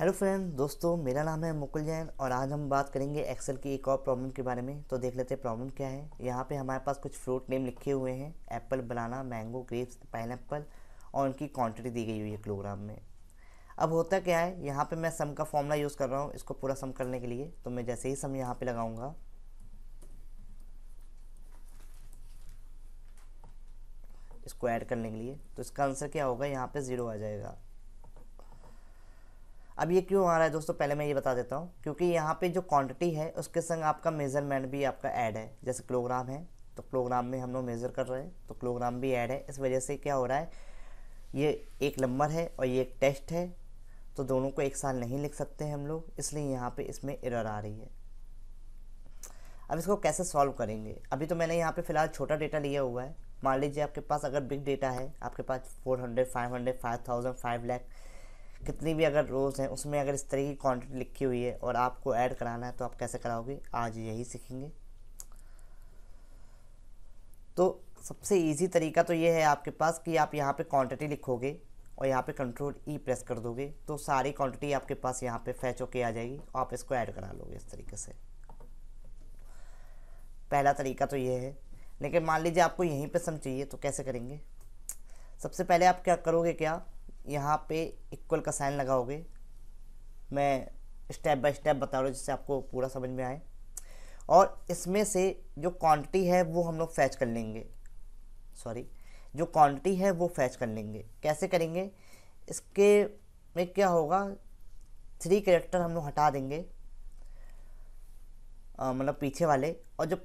hello friend दोस्तों मेरा नाम है मुकुल जैन और आज हम बात करेंगे एक्सेल की एक और प्रॉब्लम के बारे में तो देख लेते हैं प्रॉब्लम क्या है यहाँ पे हमारे पास कुछ फ्रूट नेम लिखे हुए हैं apple banana mango grapes pine और उनकी क्वांटिटी दी गई हुई है किलोग्राम में अब होता क्या है यहाँ पर मैं सम का फॉर्मूला यूज़ कर रहा हूँ इसको पूरा सम करने के लिए तो मैं जैसे ही सम यहाँ पर लगाऊँगा इसको ऐड करने के लिए तो इसका आंसर क्या होगा यहाँ पर ज़ीरो आ जाएगा अब ये क्यों आ रहा है दोस्तों पहले मैं ये बता देता हूँ क्योंकि यहाँ पे जो क्वांटिटी है उसके संग आपका मेज़रमेंट भी आपका ऐड है जैसे किलोग्राम है तो किलोग्राम में हम लोग मेज़र कर रहे हैं तो किलोग्राम भी ऐड है इस वजह से क्या हो रहा है ये एक नंबर है और ये एक टेस्ट है तो दोनों को एक साल नहीं लिख सकते हैं हम लोग इसलिए यहाँ पर इसमें एरर आ रही है अब इसको कैसे सॉल्व करेंगे अभी तो मैंने यहाँ पर फ़िलहाल छोटा डेटा लिया हुआ है मान लीजिए आपके पास अगर बिग डेटा है आपके पास four hundred five hundred five thousand five lakh कितनी भी अगर रोज़ हैं उसमें अगर इस तरह की क्वान्टिटी लिखी हुई है और आपको ऐड कराना है तो आप कैसे कराओगे आज यही सीखेंगे तो सबसे इजी तरीका तो ये है आपके पास कि आप यहाँ पे क्वांटिटी लिखोगे और यहाँ पे कंट्रोल ई प्रेस कर दोगे तो सारी क्वांटिटी आपके पास यहाँ पे फैच होके आ जाएगी और आप इसको ऐड करा लोगे इस तरीके से पहला तरीका तो ये है लेकिन मान लीजिए आपको यहीं पे सम चाहिए तो कैसे करेंगे सबसे पहले आप क्या करोगे क्या यहाँ पे इक्वल का साइन लगाओगे मैं स्टेप बाय स्टेप बता रहा हूँ जिससे आपको पूरा समझ में आए और इसमें से जो क्वांटिटी है वो हम लोग फैच कर लेंगे सॉरी जो क्वांटिटी है वो फैच कर लेंगे कैसे करेंगे इसके में क्या होगा थ्री करेक्टर हम लोग हटा देंगे मतलब पीछे वाले और जो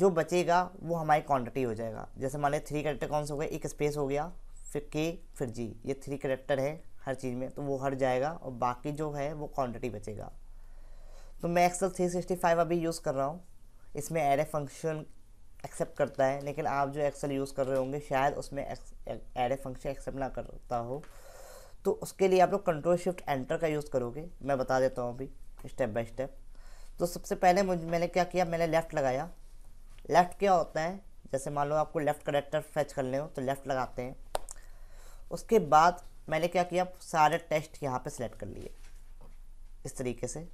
जो बचेगा वो हमारी क्वांटिटी हो जाएगा जैसे मान लें थ्री करेक्टर कौन से हो गए एक स्पेस हो गया फिर के फिर जी ये थ्री करेक्टर है हर चीज़ में तो वो हट जाएगा और बाकी जो है वो क्वान्टिटी बचेगा तो मैं एक्सल थ्री सिक्सटी फाइव अभी यूज़ कर रहा हूँ इसमें एरे फंक्शन एक्सेप्ट करता है लेकिन आप जो एक्सल यूज़ कर रहे होंगे शायद उसमें एरे फंक्शन एक्सेप्ट ना करता हो तो उसके लिए आप लोग कंट्रोल शिफ्ट एंटर का यूज़ करोगे मैं बता देता हूँ अभी स्टेप बाय स्टेप तो सबसे पहले मुझे मैंने क्या किया मैंने लेफ़्ट लगाया लेफ़्ट क्या होता है जैसे मान लो आपको लेफ़्ट करेक्टर फैच कर हो तो लेफ़्ट लगाते हैं उसके बाद मैंने क्या किया सारे टेस्ट यहाँ पे सिलेक्ट कर लिए इस तरीके से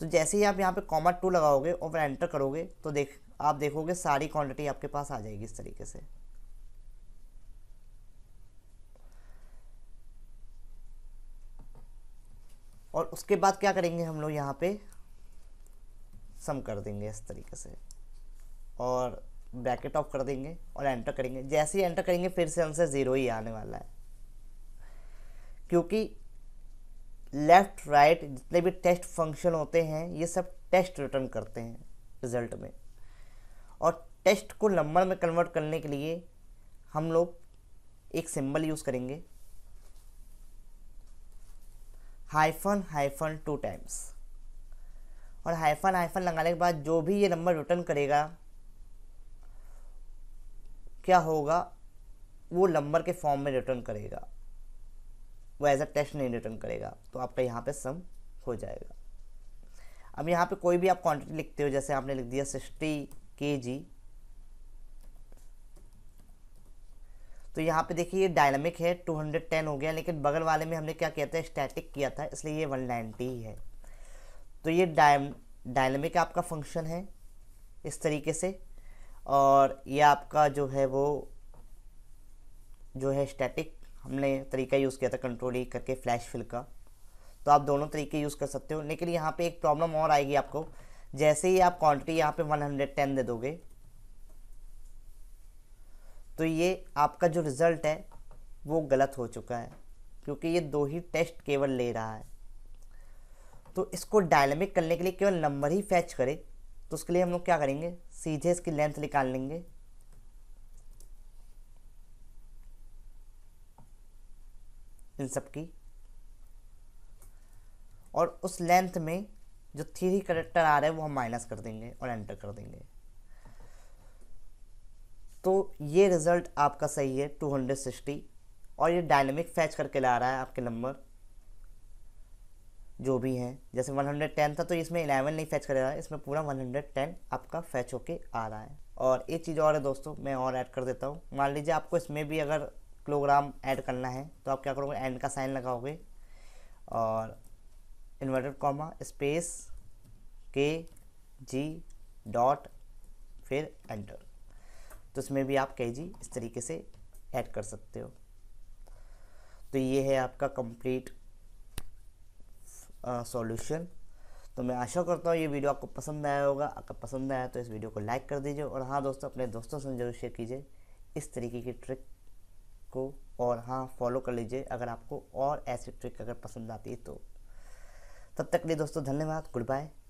तो जैसे ही आप यहाँ पे कॉमा टू लगाओगे और फिर एंटर करोगे तो देख आप देखोगे सारी क्वांटिटी आपके पास आ जाएगी इस तरीके से और उसके बाद क्या करेंगे हम लोग यहाँ पे सम कर देंगे इस तरीके से और ब्रैकेट ऑफ कर देंगे और एंटर करेंगे जैसे ही एंटर करेंगे फिर से आंसर ज़ीरो ही आने वाला है क्योंकि लेफ़्ट राइट जितने भी टेस्ट फंक्शन होते हैं ये सब टेस्ट रिटर्न करते हैं रिजल्ट में और टेस्ट को नंबर में कन्वर्ट करने के लिए हम लोग एक सिंबल यूज़ करेंगे हाइफन हाइफन टू टाइम्स और हाइफन हाइफन लगाने के बाद जो भी ये नंबर रिटर्न करेगा क्या होगा वो नंबर के फॉर्म में रिटर्न करेगा वो एज अ टेस्ट नहीं रिटर्न करेगा तो आपका यहाँ पे सम हो जाएगा अब यहाँ पे कोई भी आप क्वांटिटी लिखते हो जैसे आपने लिख दिया सिक्सटी के जी तो यहाँ पे देखिए ये डायनामिक है 210 हो गया लेकिन बगल वाले में हमने क्या किया था स्टैटिक किया था इसलिए ये 190 ही है तो ये डायनामिक आपका फंक्शन है इस तरीके से और ये आपका जो है वो जो है स्टैटिक हमने तरीका यूज़ किया था कंट्रोल ही e करके फ्लैश फिल का तो आप दोनों तरीके यूज़ कर सकते हो लेकिन यहाँ पे एक प्रॉब्लम और आएगी आपको जैसे ही आप क्वांटिटी यहाँ पे 110 दे दोगे तो ये आपका जो रिज़ल्ट है वो गलत हो चुका है क्योंकि ये दो ही टेस्ट केवल ले रहा है तो इसको डायनेमिक करने के लिए केवल नंबर ही फैच करे तो उसके लिए हम लोग क्या करेंगे सीधे इसकी लेंथ निकाल लेंगे इन सब की और उस लेंथ में जो थ्री करेक्टर आ रहा है वो हम माइनस कर देंगे और एंटर कर देंगे तो ये रिज़ल्ट आपका सही है 260 और ये डायनेमिक फैच करके ला रहा है आपके नंबर जो भी हैं जैसे 110 था तो इसमें 11 नहीं फैच कर रहा है इसमें पूरा 110 आपका फैच होके आ रहा है और एक चीज़ और है दोस्तों मैं और ऐड कर देता हूँ मान लीजिए आपको इसमें भी अगर किलोग्राम ऐड करना है तो आप क्या करोगे एंड का साइन लगाओगे और इन्वर्टेड कॉमा स्पेस के जी डॉट फिर एंटर तो इसमें भी आप के जी इस तरीके से ऐड कर सकते हो तो ये है आपका कंप्लीट सॉल्यूशन तो मैं आशा करता हूँ ये वीडियो आपको पसंद आया होगा अगर पसंद आया तो इस वीडियो को लाइक कर दीजिए और हाँ दोस्तों अपने दोस्तों से जरूर शेयर कीजिए इस तरीके की ट्रिक को और हाँ फॉलो कर लीजिए अगर आपको और ऐसी ट्रिक अगर पसंद आती है तो तब तक के लिए दोस्तों धन्यवाद गुड बाय